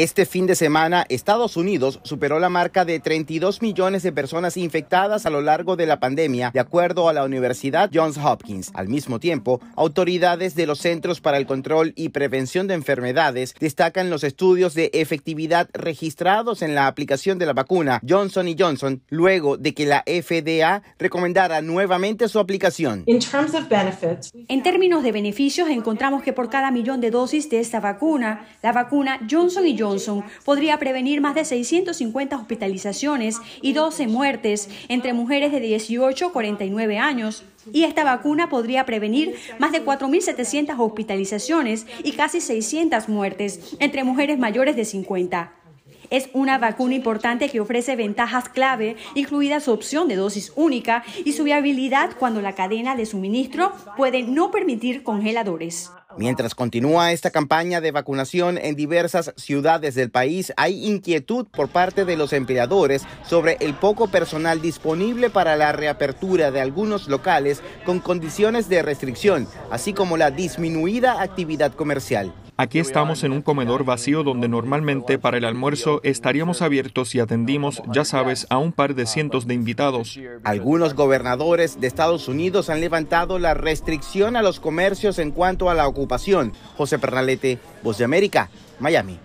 Este fin de semana, Estados Unidos superó la marca de 32 millones de personas infectadas a lo largo de la pandemia, de acuerdo a la Universidad Johns Hopkins. Al mismo tiempo, autoridades de los Centros para el Control y Prevención de Enfermedades destacan los estudios de efectividad registrados en la aplicación de la vacuna Johnson Johnson luego de que la FDA recomendara nuevamente su aplicación. En términos de beneficios, encontramos que por cada millón de dosis de esta vacuna, la vacuna Johnson Johnson podría prevenir más de 650 hospitalizaciones y 12 muertes entre mujeres de 18 a 49 años. Y esta vacuna podría prevenir más de 4.700 hospitalizaciones y casi 600 muertes entre mujeres mayores de 50. Es una vacuna importante que ofrece ventajas clave, incluida su opción de dosis única y su viabilidad cuando la cadena de suministro puede no permitir congeladores. Mientras continúa esta campaña de vacunación en diversas ciudades del país, hay inquietud por parte de los empleadores sobre el poco personal disponible para la reapertura de algunos locales con condiciones de restricción, así como la disminuida actividad comercial. Aquí estamos en un comedor vacío donde normalmente para el almuerzo estaríamos abiertos y atendimos, ya sabes, a un par de ah, cientos pues, de invitados. Algunos gobernadores de Estados Unidos han levantado la restricción a los comercios en cuanto a la ocupación. José Pernalete, Voz de América, Miami.